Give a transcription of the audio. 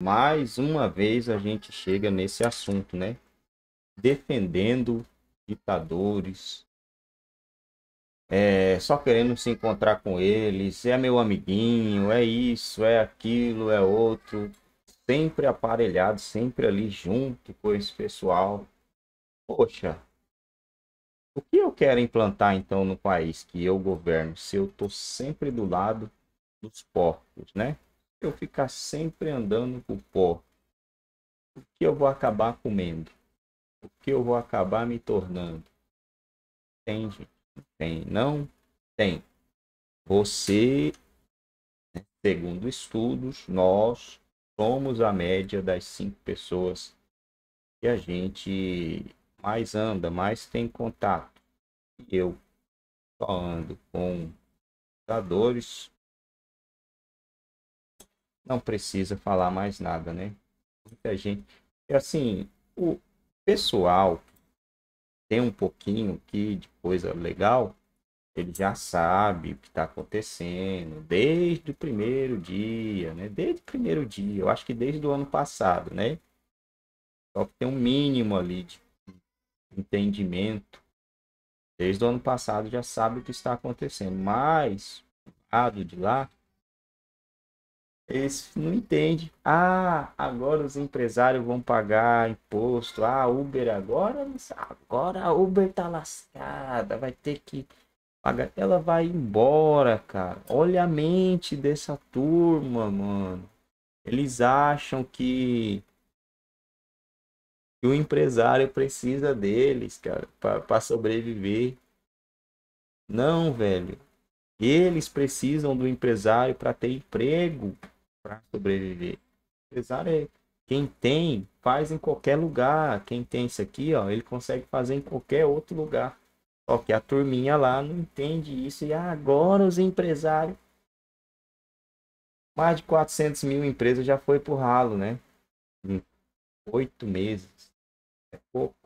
mais uma vez a gente chega nesse assunto, né? Defendendo ditadores, é, só querendo se encontrar com eles, é meu amiguinho, é isso, é aquilo, é outro, sempre aparelhado, sempre ali junto com esse pessoal. Poxa, o que eu quero implantar então no país que eu governo se eu tô sempre do lado dos porcos, né? eu ficar sempre andando por pó, o que eu vou acabar comendo? O que eu vou acabar me tornando? Tem, gente. Tem, não? Tem. Você, né, segundo estudos, nós somos a média das cinco pessoas que a gente mais anda, mais tem contato. Eu só ando com computadores, não precisa falar mais nada, né? Muita gente. é assim, o pessoal tem um pouquinho que de coisa legal, ele já sabe o que está acontecendo desde o primeiro dia, né? Desde o primeiro dia, eu acho que desde o ano passado, né? Só que tem um mínimo ali de entendimento. Desde o ano passado já sabe o que está acontecendo, mas lado de lá eles não entendem. Ah, agora os empresários vão pagar imposto. Ah, Uber agora, agora a Uber tá lascada, vai ter que pagar. Ela vai embora, cara. Olha a mente dessa turma, mano. Eles acham que que o empresário precisa deles, cara, para sobreviver. Não, velho. Eles precisam do empresário para ter emprego para sobreviver. Empresário é quem tem, faz em qualquer lugar. Quem tem isso aqui, ó, ele consegue fazer em qualquer outro lugar. Só que a turminha lá não entende isso. E agora os empresários. Mais de 400 mil empresas já foi pro ralo, né? Em oito meses. É pouco.